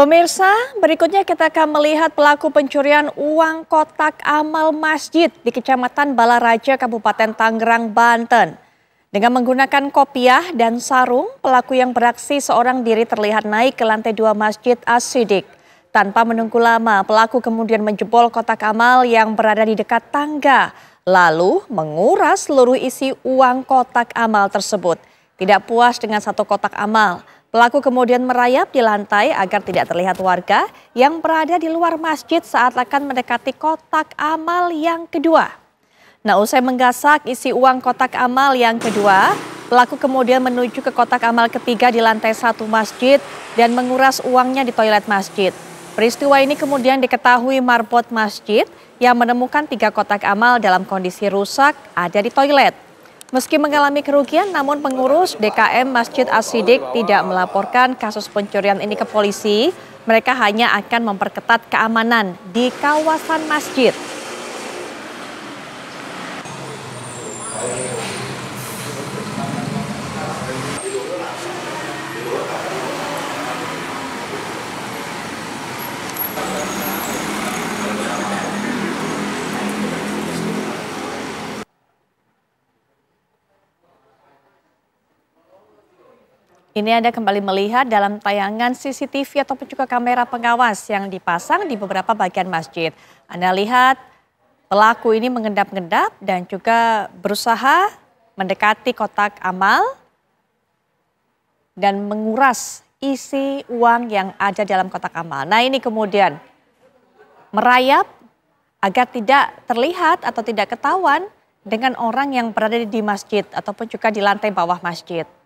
Pemirsa, berikutnya kita akan melihat pelaku pencurian uang kotak amal masjid di Kecamatan Balaraja, Kabupaten Tangerang, Banten. Dengan menggunakan kopiah dan sarung, pelaku yang beraksi seorang diri terlihat naik ke lantai dua Masjid asidik. Tanpa menunggu lama, pelaku kemudian menjebol kotak amal yang berada di dekat tangga, lalu menguras seluruh isi uang kotak amal tersebut. Tidak puas dengan satu kotak amal, Pelaku kemudian merayap di lantai agar tidak terlihat warga yang berada di luar masjid saat akan mendekati kotak amal yang kedua. Nah usai menggasak isi uang kotak amal yang kedua, pelaku kemudian menuju ke kotak amal ketiga di lantai satu masjid dan menguras uangnya di toilet masjid. Peristiwa ini kemudian diketahui marbot masjid yang menemukan tiga kotak amal dalam kondisi rusak ada di toilet. Meski mengalami kerugian, namun pengurus DKM Masjid Asidik tidak melaporkan kasus pencurian ini ke polisi. Mereka hanya akan memperketat keamanan di kawasan masjid. Ini Anda kembali melihat dalam tayangan CCTV ataupun juga kamera pengawas yang dipasang di beberapa bagian masjid. Anda lihat pelaku ini mengendap-endap dan juga berusaha mendekati kotak amal dan menguras isi uang yang ada dalam kotak amal. Nah ini kemudian merayap agar tidak terlihat atau tidak ketahuan dengan orang yang berada di masjid ataupun juga di lantai bawah masjid.